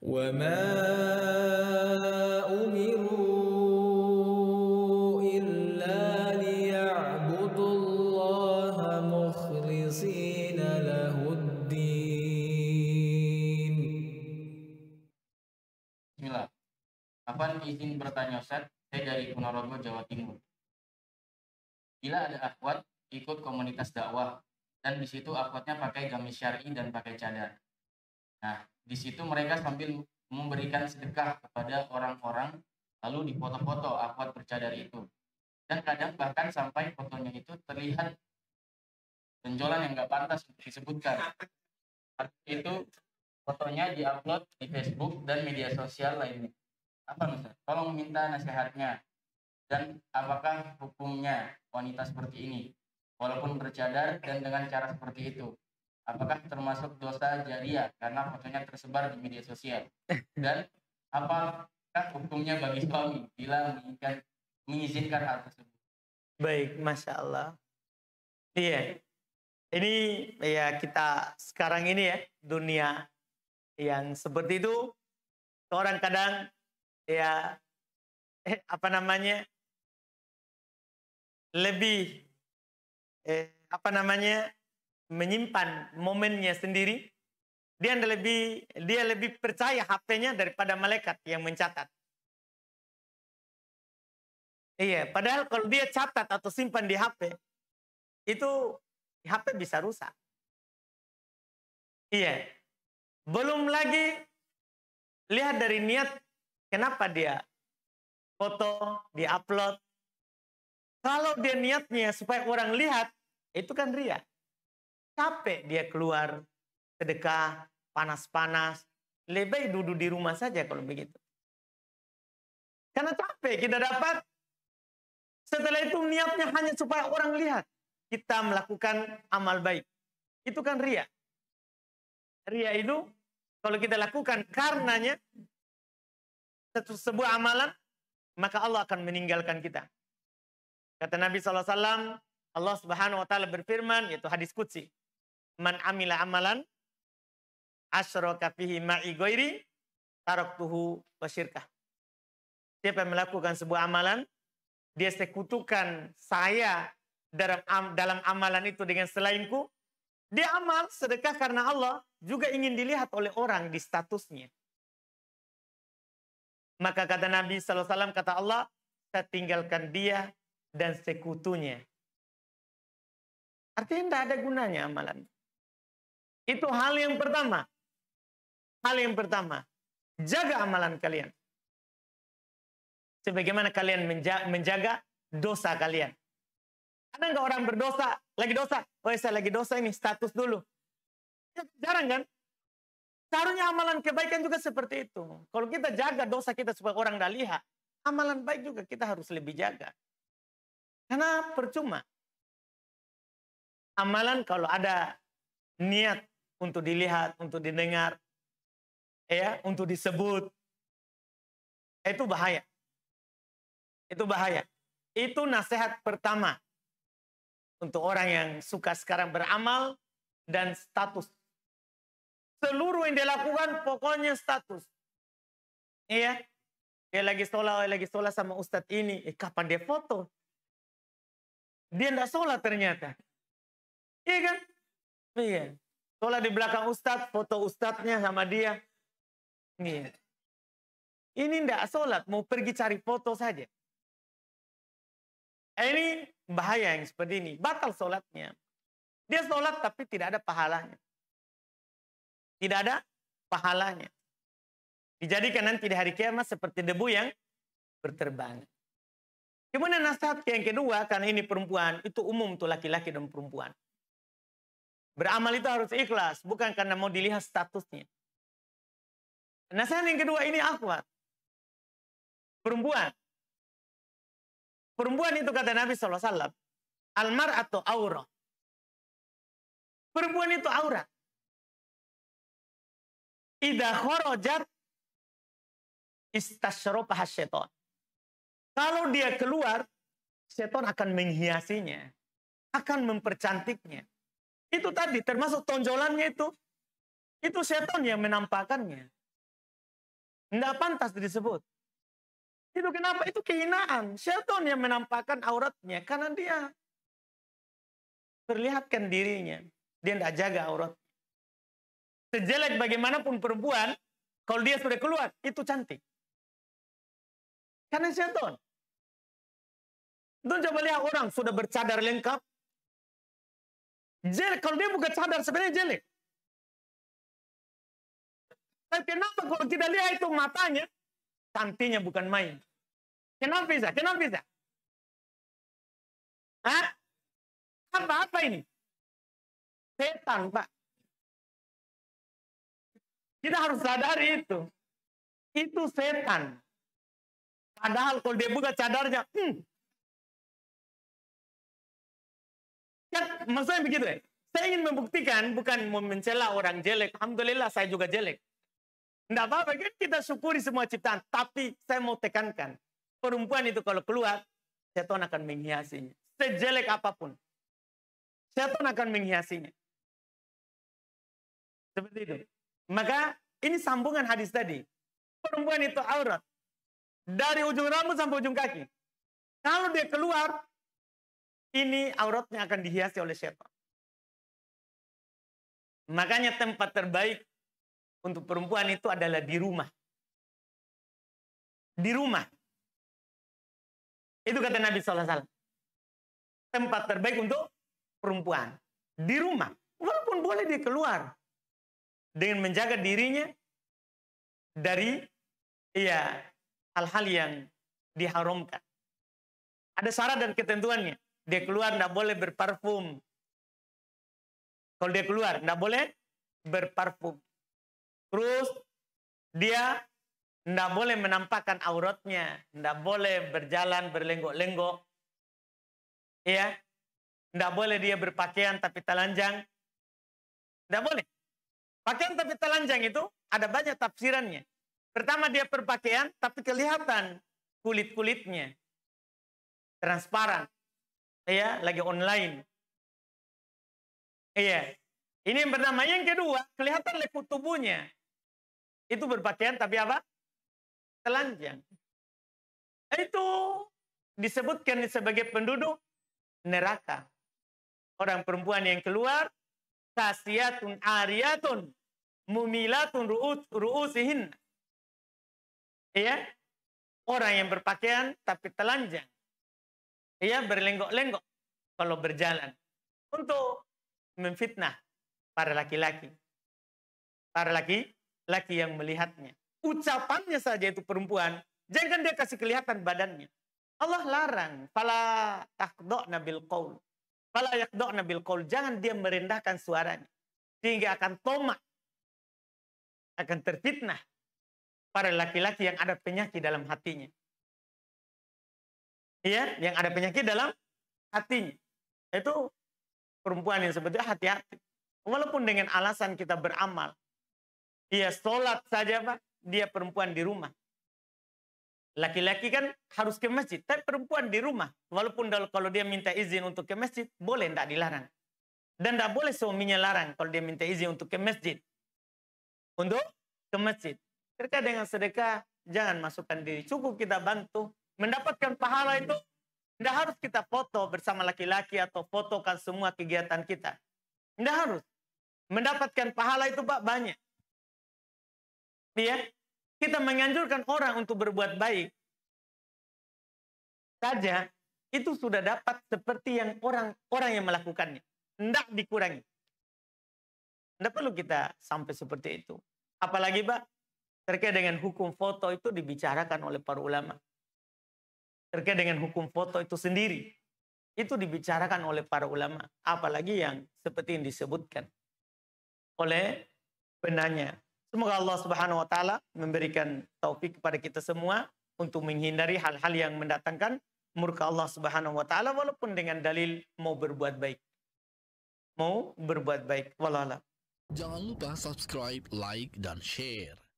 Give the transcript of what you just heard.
وما أمروا إلا ليعبدوا الله مخلصين له الدين بسم الله izin bertanya Ustaz, saya dari Ponorogo, Jawa Timur. Bila ada akhwat ikut komunitas dakwah dan di situ akhwatnya pakai gamis syari dan pakai cadar. Nah, di situ mereka sambil memberikan sedekah kepada orang-orang lalu dipoto-foto akhwat bercadar itu dan kadang bahkan sampai fotonya itu terlihat benjolan yang nggak pantas untuk disebutkan itu fotonya diupload di Facebook dan media sosial lainnya apa nusa tolong minta nasihatnya dan apakah hukumnya wanita seperti ini walaupun bercadar dan dengan cara seperti itu apakah termasuk dosa jariah karena fotonya tersebar di media sosial dan apakah hukumnya bagi suami bila menginginkan mengizinkan hal tersebut baik masya Allah iya ini ya kita sekarang ini ya dunia yang seperti itu orang kadang ya eh, apa namanya lebih eh, apa namanya menyimpan momennya sendiri, dia lebih dia lebih percaya HP-nya daripada malaikat yang mencatat. Iya, padahal kalau dia catat atau simpan di HP, itu HP bisa rusak. Iya. Belum lagi lihat dari niat kenapa dia foto, di upload. Kalau dia niatnya supaya orang lihat, itu kan ria capek dia keluar sedekah, panas-panas. Lebih duduk di rumah saja kalau begitu. Karena capek kita dapat. Setelah itu niatnya hanya supaya orang lihat. Kita melakukan amal baik. Itu kan ria. Ria itu kalau kita lakukan karenanya satu sebuah amalan maka Allah akan meninggalkan kita. Kata Nabi SAW, Allah Subhanahu wa taala berfirman yaitu hadis kutsi man amila amalan asyraka fihi ma'i ghairi taraktuhu wa Siapa yang melakukan sebuah amalan, dia sekutukan saya dalam am, dalam amalan itu dengan selainku, dia amal sedekah karena Allah juga ingin dilihat oleh orang di statusnya. Maka kata Nabi SAW, kata Allah, saya tinggalkan dia dan sekutunya. Artinya tidak ada gunanya amalan. Itu hal yang pertama. Hal yang pertama. Jaga amalan kalian. Sebagaimana kalian menjaga, menjaga dosa kalian. Ada nggak orang berdosa, lagi dosa? Oh saya lagi dosa ini, status dulu. Ya, jarang kan? Seharusnya amalan kebaikan juga seperti itu. Kalau kita jaga dosa kita supaya orang nggak lihat, amalan baik juga kita harus lebih jaga. Karena percuma. Amalan kalau ada niat untuk dilihat, untuk didengar, ya, untuk disebut. Itu bahaya. Itu bahaya. Itu nasihat pertama untuk orang yang suka sekarang beramal dan status. Seluruh yang dilakukan pokoknya status. Iya. Dia lagi sholat, dia lagi sholat sama ustadz ini. Eh, kapan dia foto? Dia tidak sholat ternyata. Iya kan? Iya. Sholat di belakang ustadz, foto ustadznya sama dia. Nih. Iya. Ini ndak sholat, mau pergi cari foto saja. Eh, ini bahaya yang seperti ini. Batal sholatnya. Dia sholat tapi tidak ada pahalanya. Tidak ada pahalanya. Dijadikan nanti di hari kiamat seperti debu yang berterbangan. Kemudian nasihat yang kedua, karena ini perempuan, itu umum tuh laki-laki dan perempuan. Beramal itu harus ikhlas, bukan karena mau dilihat statusnya. Nasihat yang kedua ini akhwat. Perempuan. Perempuan itu kata Nabi SAW. Almar atau aura. Perempuan itu aurat. Ida khorojat istasyropah syaiton. Kalau dia keluar, seton akan menghiasinya. Akan mempercantiknya. Itu tadi termasuk tonjolannya itu. Itu setan yang menampakannya Tidak pantas disebut. Itu kenapa? Itu kehinaan. Setan yang menampakkan auratnya karena dia perlihatkan dirinya. Dia tidak jaga aurat. Sejelek bagaimanapun perempuan, kalau dia sudah keluar, itu cantik. Karena setan. Itu coba lihat orang sudah bercadar lengkap, Jelek kalau dia bukan sadar sebenarnya jelek. Tapi kenapa kalau kita lihat itu matanya cantiknya bukan main? Kenapa bisa? Kenapa bisa? Hah? Apa apa ini? Setan, Pak. Kita harus sadari itu. Itu setan. Padahal kalau dia buka cadarnya, hmm, Kan maksudnya begitu ya. Saya ingin membuktikan bukan mencela orang jelek. Alhamdulillah saya juga jelek. Tidak apa-apa kan kita syukuri semua ciptaan. Tapi saya mau tekankan. Perempuan itu kalau keluar, setan akan menghiasinya. Sejelek apapun. Setan akan menghiasinya. Seperti itu. Maka ini sambungan hadis tadi. Perempuan itu aurat. Dari ujung rambut sampai ujung kaki. Kalau dia keluar, ini auratnya akan dihiasi oleh setan. Makanya tempat terbaik untuk perempuan itu adalah di rumah. Di rumah. Itu kata Nabi SAW. Tempat terbaik untuk perempuan. Di rumah. Walaupun boleh dia keluar. Dengan menjaga dirinya dari ya hal-hal yang diharamkan. Ada syarat dan ketentuannya. Dia keluar tidak boleh berparfum. Kalau dia keluar tidak boleh berparfum. Terus dia tidak boleh menampakkan auratnya. Tidak boleh berjalan berlenggok-lenggok. Iya, tidak boleh dia berpakaian tapi telanjang. Tidak boleh. Pakaian tapi telanjang itu ada banyak tafsirannya. Pertama dia berpakaian tapi kelihatan kulit-kulitnya. Transparan ya lagi online. Iya. Ini yang pertama. Yang kedua, kelihatan lekuk tubuhnya. Itu berpakaian tapi apa? Telanjang. Itu disebutkan sebagai penduduk neraka. Orang perempuan yang keluar, kasiatun ariatun, mumilatun ru'us ru'usihin. Iya. Orang yang berpakaian tapi telanjang. Ia berlenggok-lenggok kalau berjalan untuk memfitnah para laki-laki. Para laki-laki yang melihatnya. Ucapannya saja itu perempuan. Jangan dia kasih kelihatan badannya. Allah larang. Fala takdok nabil qawl. Fala yakdok nabil qawl. Jangan dia merendahkan suaranya. Sehingga akan tomak. Akan terfitnah. Para laki-laki yang ada penyakit dalam hatinya ya yang ada penyakit dalam hatinya itu perempuan yang sebetulnya hati-hati walaupun dengan alasan kita beramal dia sholat saja pak dia perempuan di rumah laki-laki kan harus ke masjid tapi perempuan di rumah walaupun kalau dia minta izin untuk ke masjid boleh tidak dilarang dan tidak boleh suaminya larang kalau dia minta izin untuk ke masjid untuk ke masjid terkait dengan sedekah jangan masukkan diri cukup kita bantu mendapatkan pahala itu tidak harus kita foto bersama laki-laki atau fotokan semua kegiatan kita. Tidak harus. Mendapatkan pahala itu Pak banyak. Ya, kita menganjurkan orang untuk berbuat baik. Saja itu sudah dapat seperti yang orang orang yang melakukannya. Tidak dikurangi. Tidak perlu kita sampai seperti itu. Apalagi Pak, terkait dengan hukum foto itu dibicarakan oleh para ulama terkait dengan hukum foto itu sendiri. Itu dibicarakan oleh para ulama, apalagi yang seperti yang disebutkan oleh penanya. Semoga Allah Subhanahu wa taala memberikan taufik kepada kita semua untuk menghindari hal-hal yang mendatangkan murka Allah Subhanahu wa taala walaupun dengan dalil mau berbuat baik. Mau berbuat baik. Walala. Jangan lupa subscribe, like dan share.